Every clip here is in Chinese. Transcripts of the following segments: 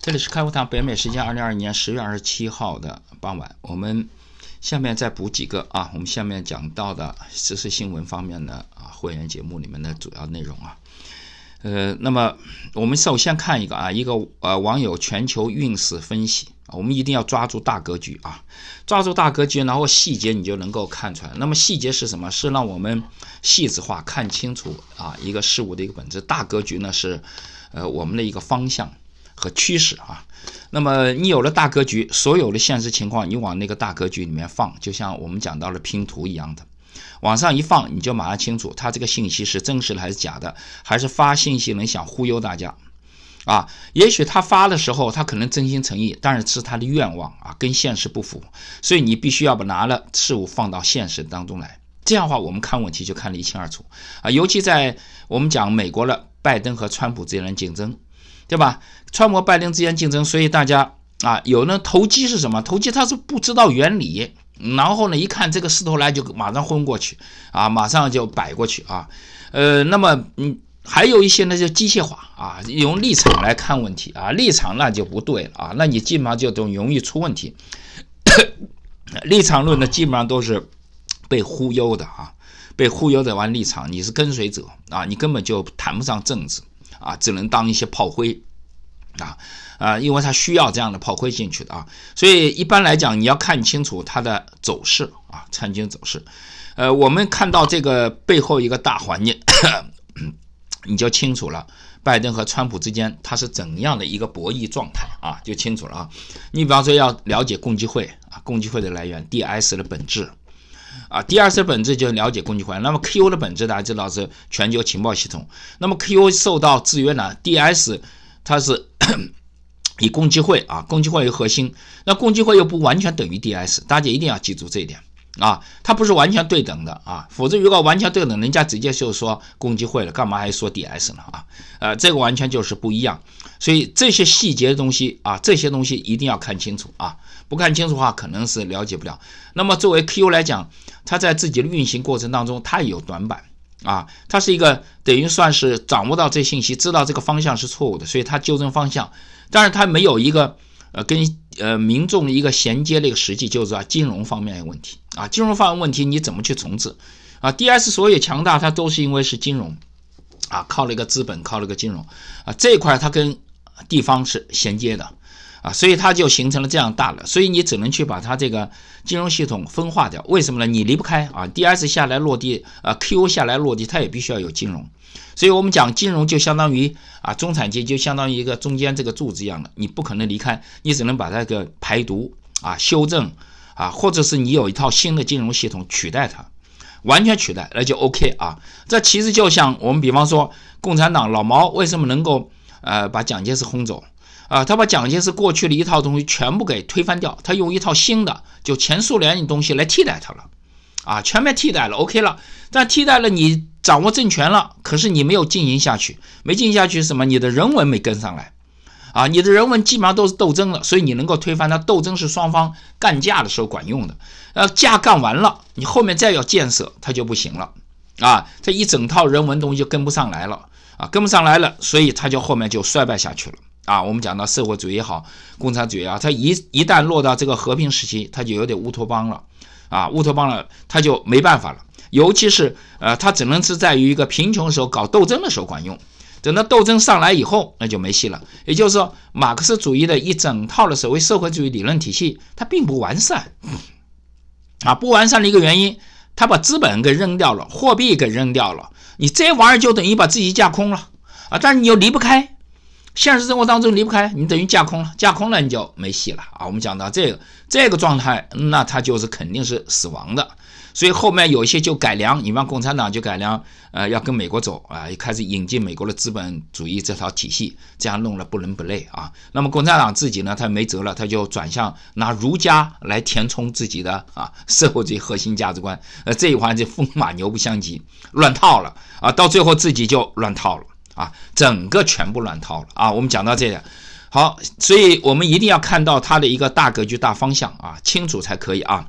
这里是开户堂北美时间二零二二年十月二十七号的傍晚，我们下面再补几个啊，我们下面讲到的时事新闻方面的啊会员节目里面的主要内容啊，呃，那么我们首先看一个啊，一个呃网友全球运势分析我们一定要抓住大格局啊，抓住大格局，然后细节你就能够看出来。那么细节是什么？是让我们细致化看清楚啊一个事物的一个本质。大格局呢是，呃我们的一个方向。和趋势啊，那么你有了大格局，所有的现实情况你往那个大格局里面放，就像我们讲到了拼图一样的，往上一放，你就马上清楚他这个信息是真实的还是假的，还是发信息人想忽悠大家啊？也许他发的时候他可能真心诚意，但是是他的愿望啊，跟现实不符，所以你必须要把拿了事物放到现实当中来，这样的话我们看问题就看得一清二楚啊。尤其在我们讲美国了，拜登和川普之间的竞争。对吧？穿模拜零之间竞争，所以大家啊，有呢投机是什么？投机他是不知道原理，然后呢，一看这个势头来就马上昏过去，啊，马上就摆过去啊，呃，那么嗯，还有一些呢就机械化啊，用立场来看问题啊，立场那就不对了啊，那你基本上就都容易出问题。立场论呢，基本上都是被忽悠的啊，被忽悠在玩立场，你是跟随者啊，你根本就谈不上政治。啊，只能当一些炮灰，啊，啊，因为他需要这样的炮灰进去的啊，所以一般来讲，你要看清楚它的走势啊，参军走势，呃，我们看到这个背后一个大环境，你就清楚了，拜登和川普之间他是怎样的一个博弈状态啊，就清楚了啊，你比方说要了解共济会啊，共济会的来源，D S 的本质。啊，DS 的本质就是了解攻击环。那么 k o 的本质大家知道是全球情报系统。那么 k o 受到制约呢？DS 它是 以共济会啊，共济会为核心。那共济会又不完全等于 DS，大家一定要记住这一点。啊，它不是完全对等的啊，否则如果完全对等，人家直接就说攻击会了，干嘛还说 D S 呢啊？呃，这个完全就是不一样，所以这些细节的东西啊，这些东西一定要看清楚啊，不看清楚的话，可能是了解不了。那么作为 Q 来讲，它在自己的运行过程当中，它也有短板啊，它是一个等于算是掌握到这信息，知道这个方向是错误的，所以它纠正方向，但是它没有一个呃跟。呃，民众一个衔接的一个实际就是啊，金融方面的问题啊，金融方面问题你怎么去重置啊？D S 所有强大它都是因为是金融啊，靠一个资本，靠了个金融啊，这一块它跟地方是衔接的啊，所以它就形成了这样大的，所以你只能去把它这个金融系统分化掉。为什么呢？你离不开啊，D S 下来落地啊，Q O 下来落地，它也必须要有金融。所以，我们讲金融就相当于啊，中产阶级就相当于一个中间这个柱子一样的，你不可能离开，你只能把它给排毒啊、修正啊，或者是你有一套新的金融系统取代它，完全取代那就 OK 啊。这其实就像我们比方说，共产党老毛为什么能够呃把蒋介石轰走啊？他把蒋介石过去的一套东西全部给推翻掉，他用一套新的就前苏联的东西来替代它了，啊，全面替代了，OK 了。但替代了你。掌握政权了，可是你没有经营下去，没经营下去是什么？你的人文没跟上来，啊，你的人文基本上都是斗争了，所以你能够推翻它。斗争是双方干架的时候管用的，呃，架干完了，你后面再要建设它就不行了，啊，这一整套人文东西就跟不上来了，啊，跟不上来了，所以它就后面就衰败下去了，啊，我们讲到社会主义也好，共产主义啊，它一一旦落到这个和平时期，它就有点乌托邦了，啊，乌托邦了，它就没办法了。尤其是，呃，它只能是在于一个贫穷的时候搞斗争的时候管用，等到斗争上来以后，那就没戏了。也就是说，马克思主义的一整套的所谓社会主义理论体系，它并不完善。啊，不完善的一个原因，他把资本给扔掉了，货币给扔掉了，你这玩意儿就等于把自己架空了啊。但是你又离不开，现实生活当中离不开，你等于架空了，架空了你就没戏了啊。我们讲到这个这个状态，那它就是肯定是死亡的。所以后面有一些就改良，你像共产党就改良，呃，要跟美国走啊，开始引进美国的资本主义这套体系，这样弄了不伦不类啊。那么共产党自己呢，他没辙了，他就转向拿儒家来填充自己的啊社会主义核心价值观。呃，这一环就风马牛不相及，乱套了啊。到最后自己就乱套了啊，整个全部乱套了啊。我们讲到这个，好，所以我们一定要看到它的一个大格局、大方向啊，清楚才可以啊。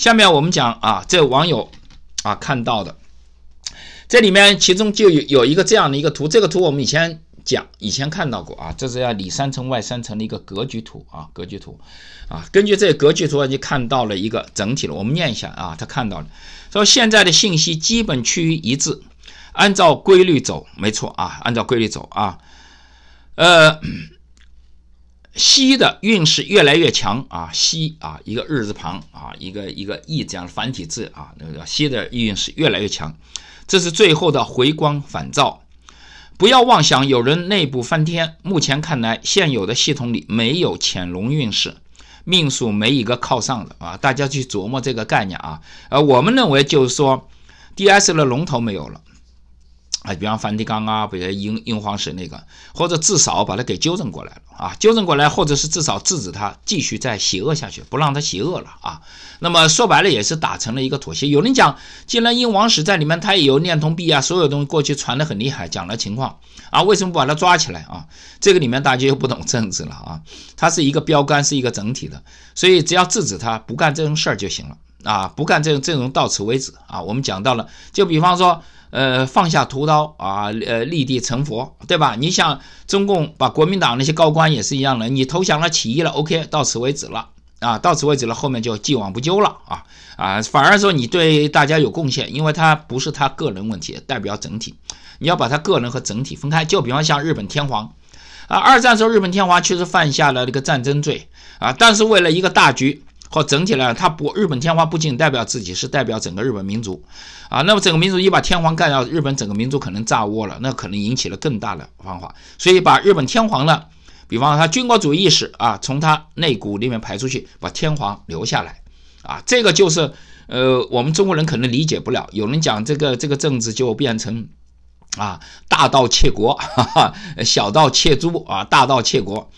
下面我们讲啊，这网友啊看到的，这里面其中就有有一个这样的一个图，这个图我们以前讲，以前看到过啊，这是要里三层外三层的一个格局图啊，格局图啊，根据这格局图啊，就看到了一个整体了。我们念一下啊，他看到了说现在的信息基本趋于一致，按照规律走，没错啊，按照规律走啊，呃。西的运势越来越强啊，西啊，一个日字旁啊，一个一个 E 这样的繁体字啊，那个西的运势越来越强，这是最后的回光返照，不要妄想有人内部翻天。目前看来，现有的系统里没有潜龙运势，命数没一个靠上的啊，大家去琢磨这个概念啊。呃，我们认为就是说，D S 的龙头没有了。啊，比方梵蒂冈啊，比如英英皇室那个，或者至少把它给纠正过来了啊，纠正过来，或者是至少制止他继续再邪恶下去，不让他邪恶了啊。那么说白了也是打成了一个妥协。有人讲，既然英王室在里面，他也有念通币啊，所有东西过去传得很厉害，讲了情况啊，为什么不把他抓起来啊？这个里面大家又不懂政治了啊。他是一个标杆，是一个整体的，所以只要制止他不干这种事儿就行了啊，不干这种这种到此为止啊。我们讲到了，就比方说。呃，放下屠刀啊，呃，立地成佛，对吧？你想中共把国民党那些高官也是一样的，你投降了，起义了，OK，到此为止了啊，到此为止了，后面就既往不咎了啊啊，反而说你对大家有贡献，因为他不是他个人问题，代表整体，你要把他个人和整体分开。就比方像日本天皇啊，二战时候日本天皇确实犯下了这个战争罪啊，但是为了一个大局。或整体来讲，他不日本天皇不仅代表自己，是代表整个日本民族，啊，那么整个民族一把天皇干掉，日本整个民族可能炸窝了，那可能引起了更大的方法，所以把日本天皇呢，比方他军国主义意识啊，从他内骨里面排出去，把天皇留下来，啊，这个就是，呃，我们中国人可能理解不了，有人讲这个这个政治就变成，啊，大盗窃国，哈哈，小盗窃珠啊，大盗窃国。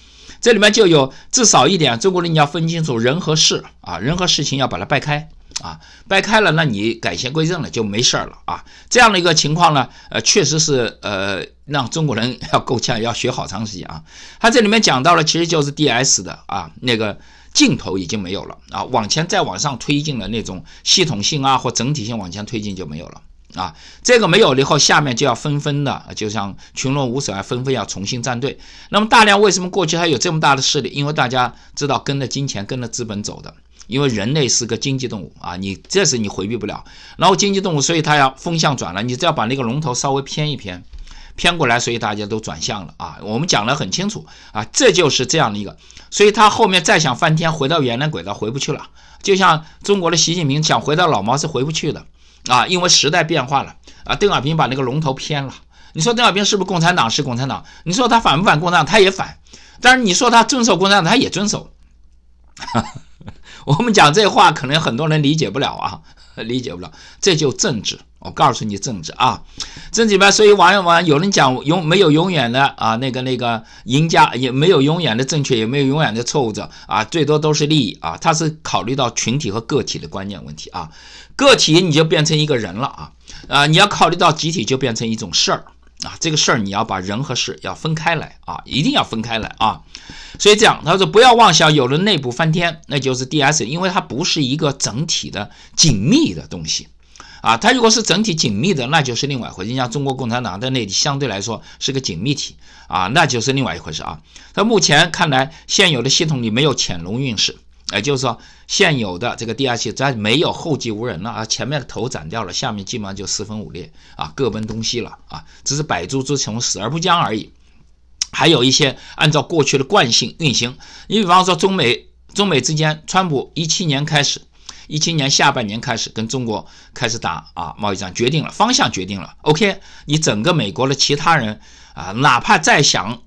这里面就有至少一点，中国人你要分清楚人和事啊，人和事情要把它掰开啊，掰开了，那你改邪归正了就没事儿了啊。这样的一个情况呢，呃，确实是呃，让中国人要够呛，要学好长时间啊。他这里面讲到了，其实就是 D S 的啊，那个镜头已经没有了啊，往前再往上推进的那种系统性啊或整体性往前推进就没有了。啊，这个没有了以后，下面就要纷纷的，就像群龙无首，啊，纷纷要重新站队。那么，大量为什么过去还有这么大的势力？因为大家知道跟着金钱、跟着资本走的，因为人类是个经济动物啊。你这是你回避不了。然后经济动物，所以它要风向转了。你只要把那个龙头稍微偏一偏，偏过来，所以大家都转向了啊。我们讲得很清楚啊，这就是这样的一个，所以他后面再想翻天，回到原来轨道回不去了。就像中国的习近平想回到老毛是回不去的。啊，因为时代变化了啊！邓小平把那个龙头偏了。你说邓小平是不是共产党？是共产党。你说他反不反共产党？他也反。但是你说他遵守共产党，他也遵守。我们讲这话，可能很多人理解不了啊，理解不了。这就政治。我告诉你政治啊，政治面，所以往往有人讲永没有永远的啊，那个那个赢家也没有永远的正确，也没有永远的错误者啊，最多都是利益啊。他是考虑到群体和个体的观念问题啊。个体你就变成一个人了啊，呃，你要考虑到集体就变成一种事儿啊，这个事儿你要把人和事要分开来啊，一定要分开来啊，所以这样他说不要妄想有人内部翻天，那就是 DS，因为它不是一个整体的紧密的东西啊，它如果是整体紧密的，那就是另外一回事。像中国共产党的内，相对来说是个紧密体啊，那就是另外一回事啊。那目前看来，现有的系统里没有潜龙运势。也就是说，现有的这个第二期在没有后继无人了啊，前面的头斩掉了，下面基本上就四分五裂啊，各奔东西了啊，只是百足之虫，死而不僵而已。还有一些按照过去的惯性运行，你比方说中美中美之间，川普一七年开始，一七年下半年开始跟中国开始打啊贸易战，决定了方向，决定了 OK，你整个美国的其他人啊，哪怕再想。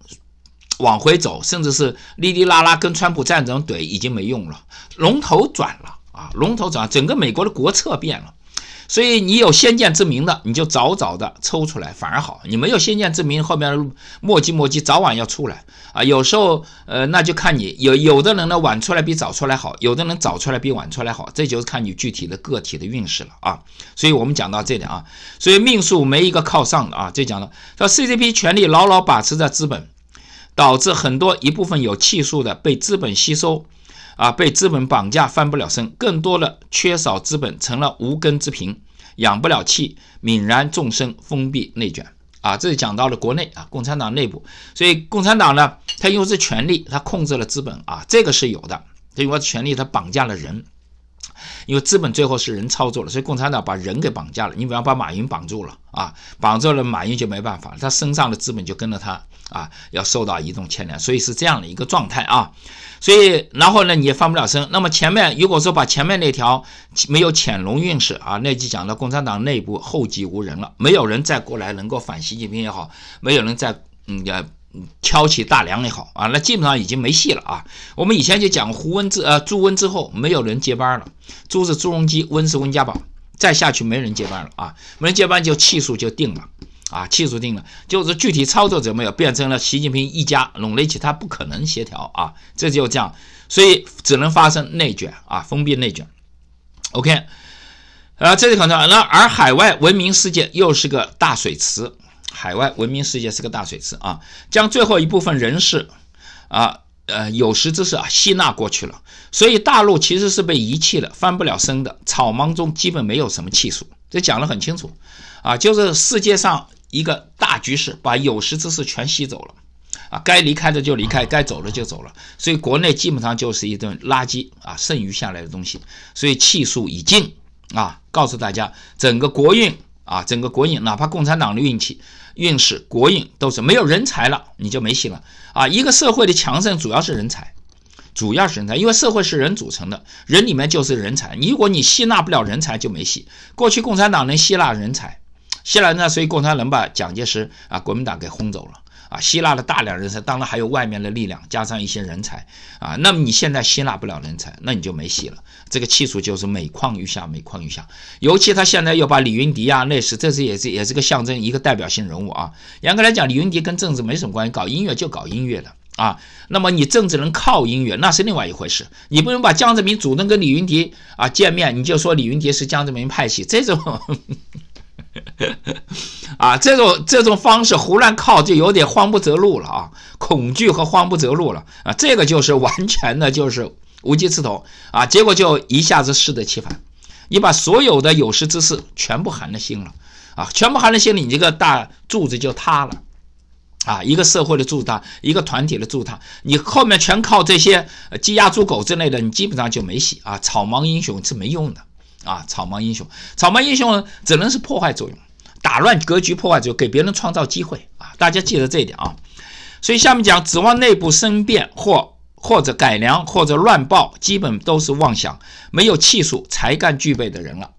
往回走，甚至是哩哩啦啦跟川普战争怼，已经没用了。龙头转了啊，龙头转，整个美国的国策变了。所以你有先见之明的，你就早早的抽出来，反而好。你没有先见之明，后面磨叽磨叽，早晚要出来啊。有时候，呃，那就看你有有的人呢晚出来比早出来好，有的人早出来比晚出来好，这就是看你具体的个体的运势了啊。所以我们讲到这点啊，所以命数没一个靠上的啊。这讲了，叫 CCP 权力牢牢把持着资本。导致很多一部分有技术的被资本吸收，啊，被资本绑架，翻不了身；更多的缺少资本，成了无根之萍，养不了气，泯然众生，封闭内卷。啊，这是讲到了国内啊，共产党内部。所以共产党呢，他用这权力，他控制了资本啊，这个是有的。他用这权力，他绑架了人，因为资本最后是人操作了，所以共产党把人给绑架了。你比方把马云绑住了啊，绑住了马云就没办法，他身上的资本就跟着他。啊，要受到一动牵连，所以是这样的一个状态啊，所以然后呢，你也翻不了身。那么前面如果说把前面那条没有潜龙运势啊，那就讲到共产党内部后继无人了，没有人再过来能够反习近平也好，没有人再嗯也挑起大梁也好啊，那基本上已经没戏了啊。我们以前就讲胡温之呃朱温之后没有人接班了，朱是朱镕基，温是温家宝，再下去没人接班了啊，没人接班就气数就定了。啊，气数定了，就是具体操作者没有变成了习近平一家拢在一起，他不可能协调啊，这就这样，所以只能发生内卷啊，封闭内卷。OK，啊，这是重要。那而海外文明世界又是个大水池，海外文明世界是个大水池啊，将最后一部分人士啊，呃，有识之士啊吸纳过去了，所以大陆其实是被遗弃了，翻不了身的，草莽中基本没有什么气数，这讲得很清楚啊，就是世界上。一个大局势把有识之士全吸走了，啊，该离开的就离开，该走了就走了，所以国内基本上就是一顿垃圾啊，剩余下来的东西，所以气数已尽啊！告诉大家，整个国运啊，整个国运，哪怕共产党的运气运势，国运都是没有人才了，你就没戏了啊！一个社会的强盛主要是人才，主要是人才，因为社会是人组成的人里面就是人才，如果你吸纳不了人才就没戏。过去共产党能吸纳人才。希腊呢，所以共产党把蒋介石啊国民党给轰走了啊，吸纳了大量人才，当然还有外面的力量，加上一些人才啊。那么你现在吸纳不了人才，那你就没戏了。这个气数就是每况愈下，每况愈下。尤其他现在又把李云迪啊，那是这是也是也是个象征，一个代表性人物啊。严格来讲，李云迪跟政治没什么关系，搞音乐就搞音乐的啊。那么你政治能靠音乐，那是另外一回事。你不能把江泽民主动跟李云迪啊见面，你就说李云迪是江泽民派系这种。啊，这种这种方式胡乱靠，就有点慌不择路了啊！恐惧和慌不择路了啊！这个就是完全的，就是无稽之谈啊！结果就一下子适得其反，你把所有的有识之士全部寒了心了啊！全部寒了心，你这个大柱子就塌了啊！一个社会的柱子，一个团体的柱子，你后面全靠这些鸡鸭猪狗之类的，你基本上就没戏啊！草莽英雄是没用的。啊，草莽英雄，草莽英雄只能是破坏作用，打乱格局，破坏作用，给别人创造机会啊！大家记得这一点啊。所以下面讲指望内部生变或或者改良或者乱报，基本都是妄想，没有气数、才干具备的人了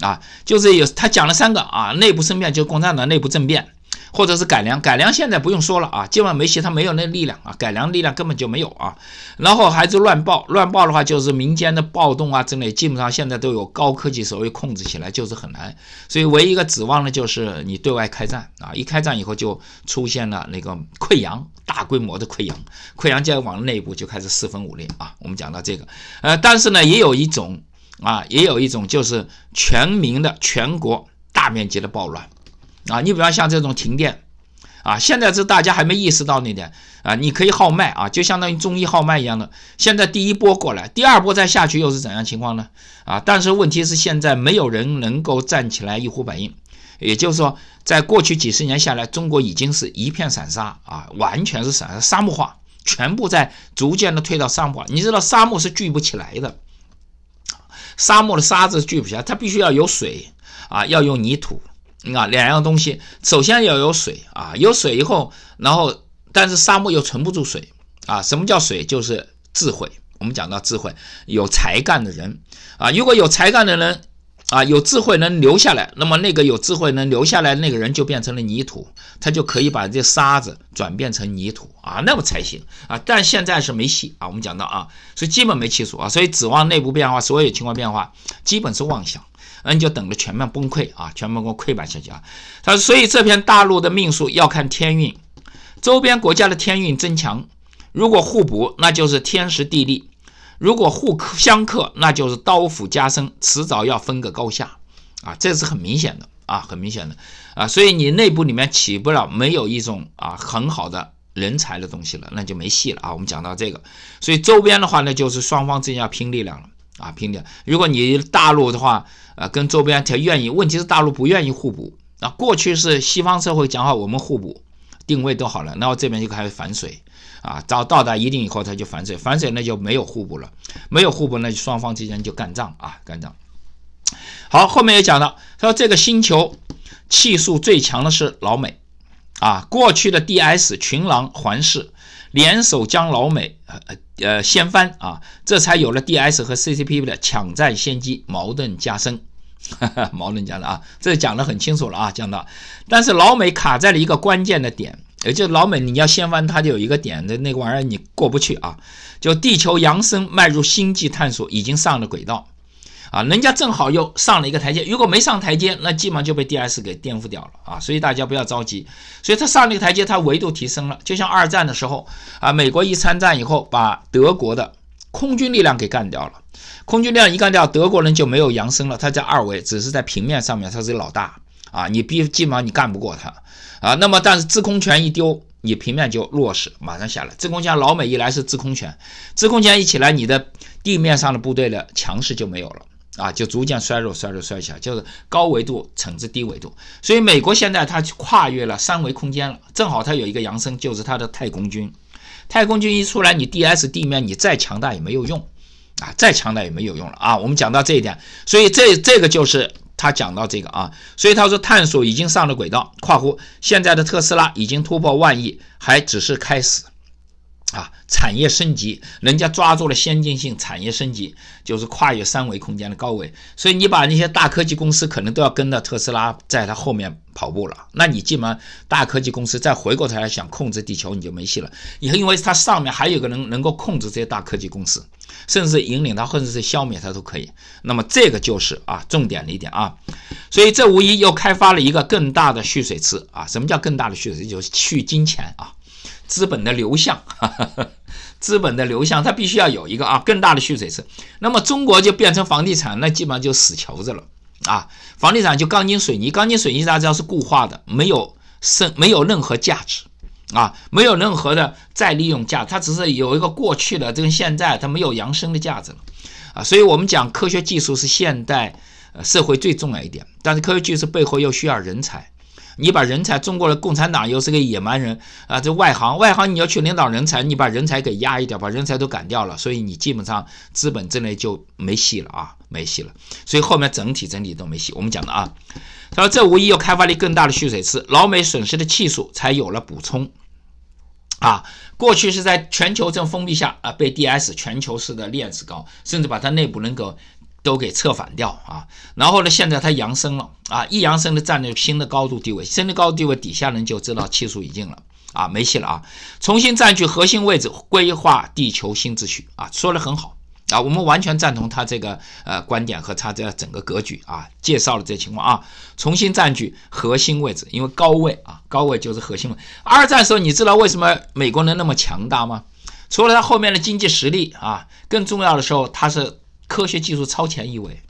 啊。就是有他讲了三个啊，内部生变就是共产党内部政变。或者是改良，改良现在不用说了啊，今晚梅西他没有那力量啊，改良力量根本就没有啊，然后还是乱报，乱报的话就是民间的暴动啊之类，基本上现在都有高科技所谓控制起来就是很难，所以唯一一个指望的就是你对外开战啊，一开战以后就出现了那个溃疡，大规模的溃疡，溃疡再往内部就开始四分五裂啊，我们讲到这个，呃，但是呢也有一种啊，也有一种就是全民的全国大面积的暴乱。啊，你比方像这种停电，啊，现在这大家还没意识到那点啊，你可以号脉啊，就相当于中医号脉一样的。现在第一波过来，第二波再下去又是怎样情况呢？啊，但是问题是现在没有人能够站起来一呼百应，也就是说，在过去几十年下来，中国已经是一片散沙啊，完全是散沙漠化，全部在逐渐的退到沙漠。化。你知道沙漠是聚不起来的，沙漠的沙子聚不起来，它必须要有水啊，要用泥土。啊，两样东西，首先要有水啊，有水以后，然后但是沙漠又存不住水啊。什么叫水？就是智慧。我们讲到智慧，有才干的人啊，如果有才干的人啊，有智慧能留下来，那么那个有智慧能留下来那个人就变成了泥土，他就可以把这沙子转变成泥土啊，那么才行啊？但现在是没戏啊。我们讲到啊，所以基本没气数啊，所以指望内部变化，所有情况变化基本是妄想。那就等着全面崩溃啊，全面给我溃败下去啊！他说，所以这片大陆的命数要看天运，周边国家的天运增强，如果互补，那就是天时地利；如果互克相克，那就是刀斧加身，迟早要分个高下啊！这是很明显的啊，很明显的啊！所以你内部里面起不了，没有一种啊很好的人才的东西了，那就没戏了啊！我们讲到这个，所以周边的话呢，就是双方之间要拼力量了。啊，平等。如果你大陆的话，呃，跟周边条愿意，问题是大陆不愿意互补。啊，过去是西方社会讲好我们互补，定位都好了，然后这边就开始反水，啊，到到达一定以后，他就反水，反水那就没有互补了，没有互补那就双方之间就干仗啊，干仗。好，后面也讲到，说这个星球气数最强的是老美，啊，过去的 D S 群狼环视，联手将老美，呃呃。呃，掀翻啊，这才有了 DS 和 CCP 的抢占先机，矛盾加深，矛盾加深啊，这讲得很清楚了啊，讲到，但是老美卡在了一个关键的点，也就老美你要掀翻它，就有一个点的那个玩意儿你过不去啊，就地球扬升迈入星际探索已经上了轨道。啊，人家正好又上了一个台阶。如果没上台阶，那基本上就被 D S 给颠覆掉了啊。所以大家不要着急。所以他上了一个台阶，他维度提升了。就像二战的时候啊，美国一参战以后，把德国的空军力量给干掉了。空军力量一干掉，德国人就没有扬升了。他在二维，只是在平面上面他是老大啊。你逼基本上你干不过他啊。那么但是制空权一丢，你平面就弱势，马上下来。制空权老美一来是制空权，制空权一起来，你的地面上的部队的强势就没有了。啊，就逐渐衰弱、衰弱、衰小，就是高维度惩治低维度，所以美国现在它跨越了三维空间了，正好它有一个扬声，就是它的太空军。太空军一出来，你 D s 地面你再强大也没有用，啊，再强大也没有用了啊。我们讲到这一点，所以这这个就是他讲到这个啊，所以他说探索已经上了轨道，跨乎现在的特斯拉已经突破万亿，还只是开始。啊，产业升级，人家抓住了先进性，产业升级就是跨越三维空间的高维，所以你把那些大科技公司可能都要跟着特斯拉在它后面跑步了。那你进门大科技公司再回过头来想控制地球，你就没戏了，你因为它上面还有个能能够控制这些大科技公司，甚至引领它或者是消灭它都可以。那么这个就是啊重点的一点啊，所以这无疑又开发了一个更大的蓄水池啊。什么叫更大的蓄水池？就是蓄金钱啊。资本的流向，资本的流向，它必须要有一个啊更大的蓄水池。那么中国就变成房地产，那基本上就死球子了啊！房地产就钢筋水泥，钢筋水泥大家知道是固化的，没有剩，没有任何价值啊，没有任何的再利用价，它只是有一个过去的，跟现在它没有扬升的价值了啊。所以我们讲科学技术是现代社会最重要一点，但是科学技术背后又需要人才。你把人才，中国的共产党又是个野蛮人啊，这外行外行，你要去领导人才，你把人才给压一点，把人才都赶掉了，所以你基本上资本这类就没戏了啊，没戏了，所以后面整体整体都没戏。我们讲的啊，他说这无疑又开发了更大的蓄水池，老美损失的气数才有了补充啊，过去是在全球正封闭下啊，被 DS 全球式的链子搞，甚至把它内部能够。都给撤反掉啊！然后呢，现在他扬升了啊！一扬升的占在新的高度地位，新的高地位底下人就知道气数已尽了啊，没戏了啊！重新占据核心位置，规划地球新秩序啊！说的很好啊，我们完全赞同他这个呃观点和他这整个格局啊，介绍了这情况啊，重新占据核心位置，因为高位啊，高位就是核心位。二战时候，你知道为什么美国能那么强大吗？除了他后面的经济实力啊，更重要的时候他是。科学技术超前一维，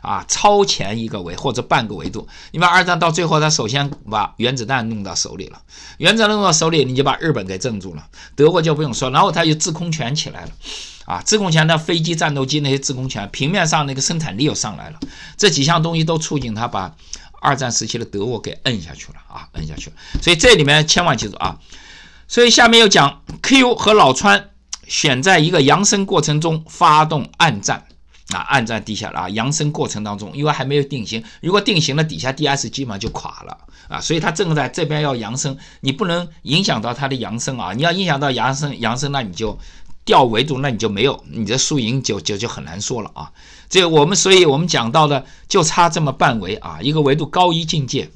啊，超前一个维或者半个维度。你把二战到最后，他首先把原子弹弄到手里了，原子弹弄到手里，你就把日本给镇住了。德国就不用说，然后他就制空权起来了，啊，制空权，的飞机、战斗机那些制空权，平面上那个生产力又上来了，这几项东西都促进他把二战时期的德国给摁下去了，啊，摁下去了。所以这里面千万记住啊，所以下面又讲 Q 和老川选在一个扬升过程中发动暗战。啊，暗战地下了啊，扬升过程当中，因为还没有定型，如果定型了，底下 D S 基本上就垮了啊，所以它正在这边要扬升，你不能影响到它的扬升啊，你要影响到扬升，扬升那你就掉维度，那你就没有你的输赢就就就很难说了啊。这我们所以我们讲到的就差这么半维啊，一个维度高一境界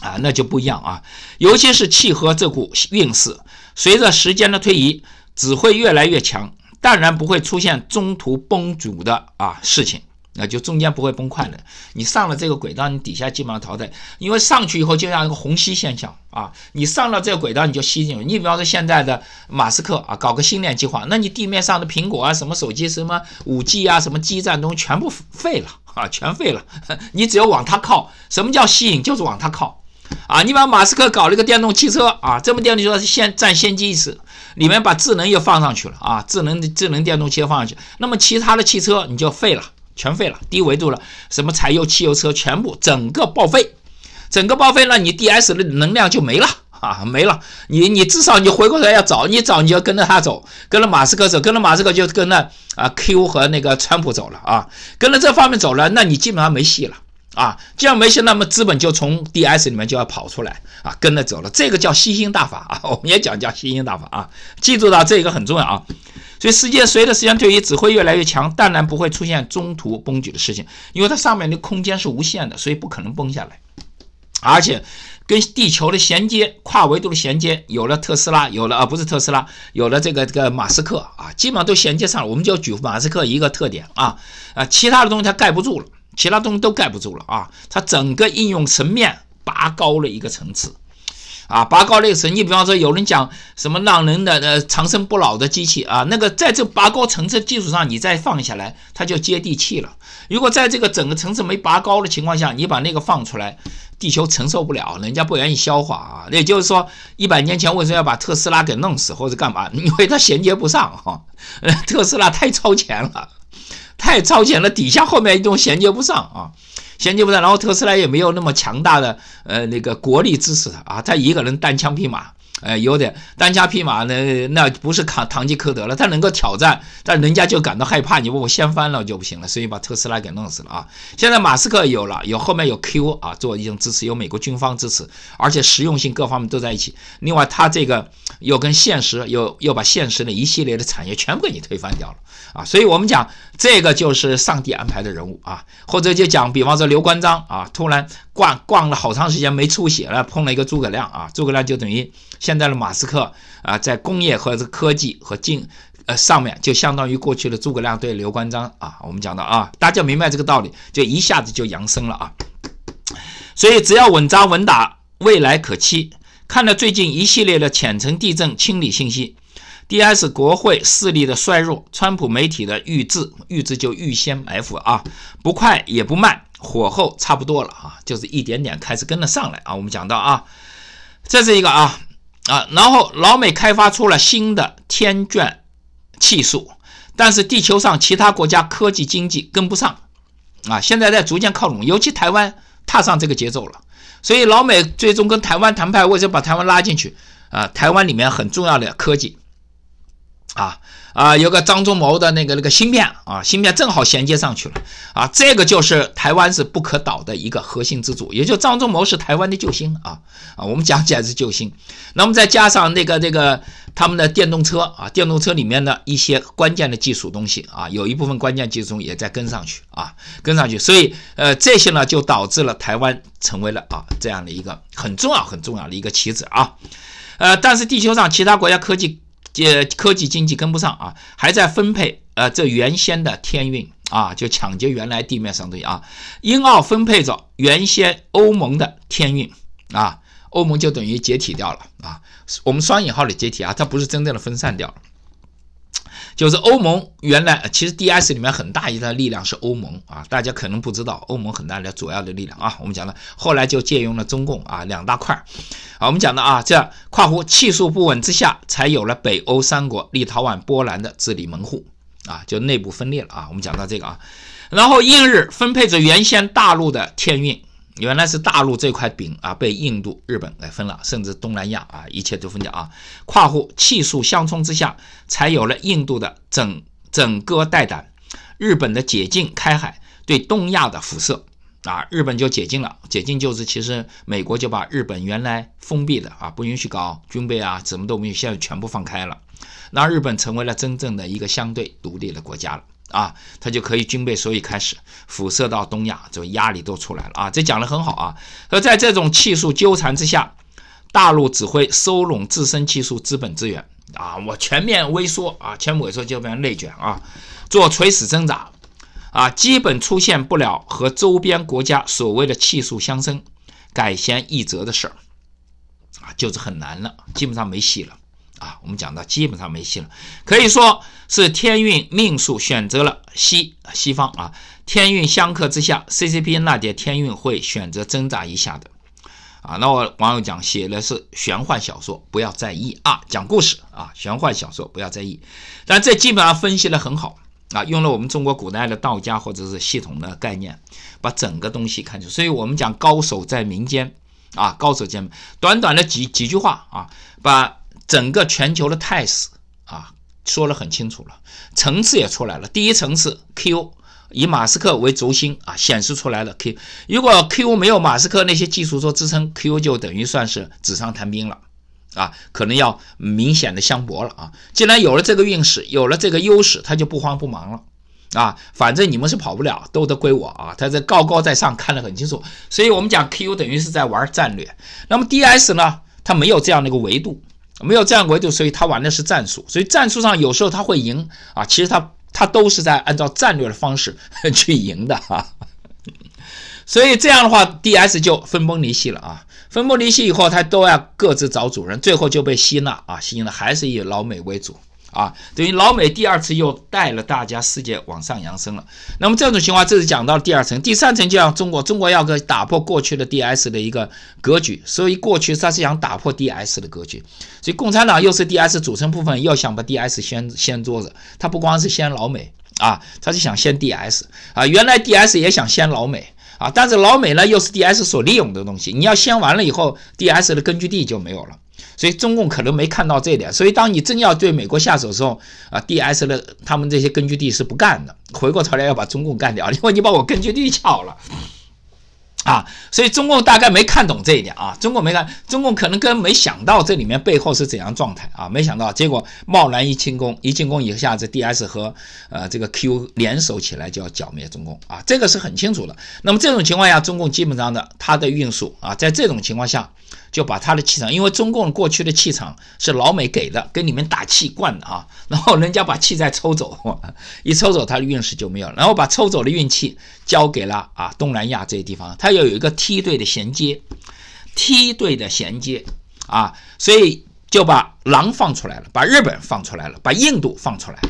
啊，那就不一样啊，尤其是契合这股运势，随着时间的推移，只会越来越强。当然不会出现中途崩组的啊事情，那就中间不会崩溃的。你上了这个轨道，你底下基本上淘汰，因为上去以后就像一个虹吸现象啊。你上了这个轨道，你就吸进。你比方说现在的马斯克啊，搞个星链计划，那你地面上的苹果啊，什么手机，什么五 G 啊，什么基站都全部废了啊，全废了。你只要往它靠。什么叫吸引？就是往它靠。啊，你把马斯克搞了个电动汽车啊，这部电动汽车先占先机一次，里面把智能又放上去了啊，智能智能电动汽车放上去，那么其他的汽车你就废了，全废了，低维度了，什么柴油、汽油车全部整个报废，整个报废，那你 D S 的能量就没了啊，没了，你你至少你回过来要找，你找你要跟着他走，跟着马斯克走，跟着马斯克就跟那啊 Q 和那个川普走了啊，跟着这方面走了，那你基本上没戏了。啊，既然没戏，那么资本就从 D S 里面就要跑出来啊，跟着走了，这个叫吸星大法啊，我们也讲叫吸星大法啊，记住了，这个很重要啊。所以，世界随着时间推移，只会越来越强，当然不会出现中途崩局的事情，因为它上面的空间是无限的，所以不可能崩下来。而且，跟地球的衔接、跨维度的衔接，有了特斯拉，有了啊，不是特斯拉，有了这个这个马斯克啊，基本上都衔接上了。我们就举马斯克一个特点啊啊，其他的东西它盖不住了。其他东西都盖不住了啊！它整个应用层面拔高了一个层次，啊，拔高了一个层。你比方说，有人讲什么让人的呃长生不老的机器啊，那个在这拔高层次基础上，你再放下来，它就接地气了。如果在这个整个层次没拔高的情况下，你把那个放出来，地球承受不了，人家不愿意消化啊。也就是说，一百年前为什么要把特斯拉给弄死或者干嘛？因为它衔接不上哈，特斯拉太超前了。太超前了，底下后面一种衔接不上啊，衔接不上。然后特斯拉也没有那么强大的呃那个国力支持他啊，他一个人单枪匹马。哎，有点单枪匹马呢，那不是唐唐吉诃德了，他能够挑战，但人家就感到害怕，你把我掀翻了就不行了，所以把特斯拉给弄死了啊。现在马斯克有了，有后面有 Q 啊，做一种支持，有美国军方支持，而且实用性各方面都在一起。另外，他这个又跟现实又又把现实的一系列的产业全部给你推翻掉了啊，所以我们讲这个就是上帝安排的人物啊，或者就讲比方说刘关张啊，突然逛逛了好长时间没出血了，碰了一个诸葛亮啊，诸葛亮就等于。现在的马斯克啊，在工业和这科技和进呃上面，就相当于过去的诸葛亮对刘关张啊。我们讲的啊，大家明白这个道理，就一下子就扬升了啊。所以只要稳扎稳打，未来可期。看了最近一系列的浅层地震清理信息，d s 国会势力的衰弱，川普媒体的预置，预制就预先埋伏啊，不快也不慢，火候差不多了啊，就是一点点开始跟了上来啊。我们讲到啊，这是一个啊。啊，然后老美开发出了新的天券技术，但是地球上其他国家科技经济跟不上，啊，现在在逐渐靠拢，尤其台湾踏上这个节奏了，所以老美最终跟台湾谈判，为么把台湾拉进去，啊，台湾里面很重要的科技，啊。啊，有个张忠谋的那个那个芯片啊，芯片正好衔接上去了啊，这个就是台湾是不可导的一个核心支柱，也就张忠谋是台湾的救星啊啊，我们讲起来是救星。那么再加上那个那个他们的电动车啊，电动车里面的一些关键的技术东西啊，有一部分关键技术也在跟上去啊，跟上去，所以呃这些呢就导致了台湾成为了啊这样的一个很重要很重要的一个棋子啊，呃，但是地球上其他国家科技。这科技经济跟不上啊，还在分配，呃，这原先的天运啊，就抢劫原来地面上东西啊。英澳分配着原先欧盟的天运啊，欧盟就等于解体掉了啊。我们双引号的解体啊，它不是真正的分散掉了。就是欧盟原来其实 DS 里面很大一段力量是欧盟啊，大家可能不知道欧盟很大的主要的力量啊。我们讲了，后来就借用了中共啊两大块儿啊。我们讲的啊，这跨湖气数不稳之下，才有了北欧三国、立陶宛、波兰的治理门户啊，就内部分裂了啊。我们讲到这个啊，然后印日分配着原先大陆的天运。原来是大陆这块饼啊，被印度、日本给分了，甚至东南亚啊，一切都分掉啊。跨户气数相冲之下，才有了印度的整整个带胆，日本的解禁开海对东亚的辐射啊。日本就解禁了，解禁就是其实美国就把日本原来封闭的啊，不允许搞军备啊，怎么都没有，现在全部放开了，让日本成为了真正的一个相对独立的国家了。啊，它就可以军备，所以开始辐射到东亚，这压力都出来了啊。这讲的很好啊。而在这种气数纠缠之下，大陆只会收拢自身技术资本资源啊，我全面萎缩啊，全部萎缩就变成内卷啊，做垂死挣扎啊，基本出现不了和周边国家所谓的气数相生、改弦易辙的事儿啊，就是很难了，基本上没戏了。啊，我们讲到基本上没戏了，可以说是天运命数选择了西西方啊，天运相克之下，C C P 那点天运会选择挣扎一下的，啊，那我网友讲写的是玄幻小说，不要在意啊，讲故事啊，玄幻小说不要在意，但这基本上分析的很好啊，用了我们中国古代的道家或者是系统的概念，把整个东西看出，所以我们讲高手在民间啊，高手间，短短的几几句话啊，把。整个全球的态势啊，说得很清楚了，层次也出来了。第一层次 Q 以马斯克为轴心啊，显示出来了。Q 如果 Q 没有马斯克那些技术做支撑，Q 就等于算是纸上谈兵了，啊，可能要明显的相搏了啊。既然有了这个运势，有了这个优势，他就不慌不忙了啊。反正你们是跑不了，都得归我啊。他在高高在上看得很清楚，所以我们讲 Q 等于是在玩战略。那么 DS 呢，它没有这样的一个维度。没有这样维度，所以他玩的是战术，所以战术上有时候他会赢啊，其实他他都是在按照战略的方式 去赢的，哈、所以这样的话，D S 就分崩离析了啊，分崩离析以后，他都要各自找主人，最后就被吸纳啊，吸纳还是以老美为主。啊，等于老美第二次又带了大家世界往上扬升了。那么这种情况，这是讲到第二层，第三层就像中国，中国要个打破过去的 DS 的一个格局，所以过去它是想打破 DS 的格局，所以共产党又是 DS 组成部分，又想把 DS 掀掀桌子，它不光是掀老美啊，它是想掀 DS 啊。原来 DS 也想掀老美啊，但是老美呢又是 DS 所利用的东西，你要掀完了以后，DS 的根据地就没有了。所以中共可能没看到这一点，所以当你真要对美国下手的时候，啊，DS 的他们这些根据地是不干的。回过头来要把中共干掉，因为你把我根据地撬了，啊，所以中共大概没看懂这一点啊，中共没看，中共可能根本没想到这里面背后是怎样状态啊，没想到结果贸然一进攻，一进攻一下子，DS 和呃这个 Q 联手起来就要剿灭中共啊，这个是很清楚的。那么这种情况下，中共基本上的它的运输啊，在这种情况下。就把他的气场，因为中共过去的气场是老美给的，给你们打气灌的啊，然后人家把气再抽走，一抽走他的运势就没有，然后把抽走的运气交给了啊东南亚这些地方，他要有一个梯队的衔接，梯队的衔接啊，所以就把狼放出来了，把日本放出来了，把印度放出来。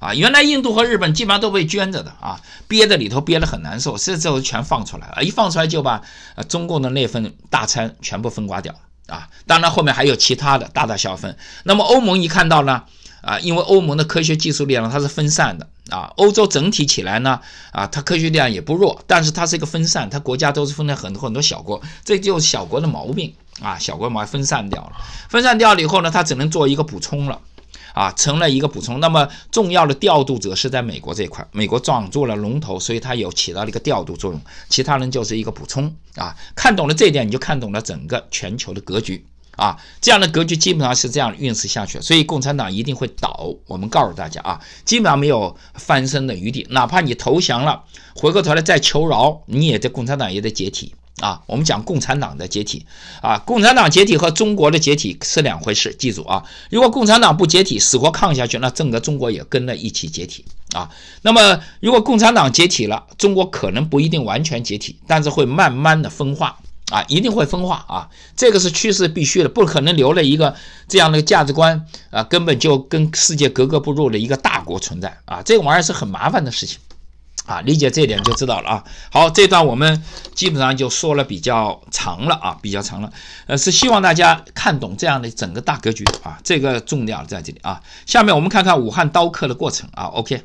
啊，原来印度和日本基本上都被圈着的啊，憋在里头憋得很难受，所以最后全放出来了。一放出来就把呃中共的那份大餐全部分刮掉了啊。当然后面还有其他的大大小分。那么欧盟一看到呢，啊，因为欧盟的科学技术力量它是分散的啊，欧洲整体起来呢，啊，它科学力量也不弱，但是它是一个分散，它国家都是分了很多很多小国，这就是小国的毛病啊，小国嘛分散掉了，分散掉了以后呢，它只能做一个补充了。啊，成了一个补充。那么重要的调度者是在美国这一块，美国撞住了龙头，所以它有起到了一个调度作用。其他人就是一个补充啊。看懂了这一点，你就看懂了整个全球的格局啊。这样的格局基本上是这样运势下去，所以共产党一定会倒。我们告诉大家啊，基本上没有翻身的余地，哪怕你投降了，回过头来再求饶，你也得共产党也得解体。啊，我们讲共产党的解体，啊，共产党解体和中国的解体是两回事，记住啊。如果共产党不解体，死活抗下去，那整个中国也跟着一起解体啊。那么，如果共产党解体了，中国可能不一定完全解体，但是会慢慢的分化啊，一定会分化啊。这个是趋势必须的，不可能留了一个这样的价值观啊，根本就跟世界格格不入的一个大国存在啊，这个玩意儿是很麻烦的事情。啊，理解这一点就知道了啊。好，这段我们基本上就说了比较长了啊，比较长了。呃，是希望大家看懂这样的整个大格局啊，这个重要在这里啊。下面我们看看武汉刀客的过程啊。OK。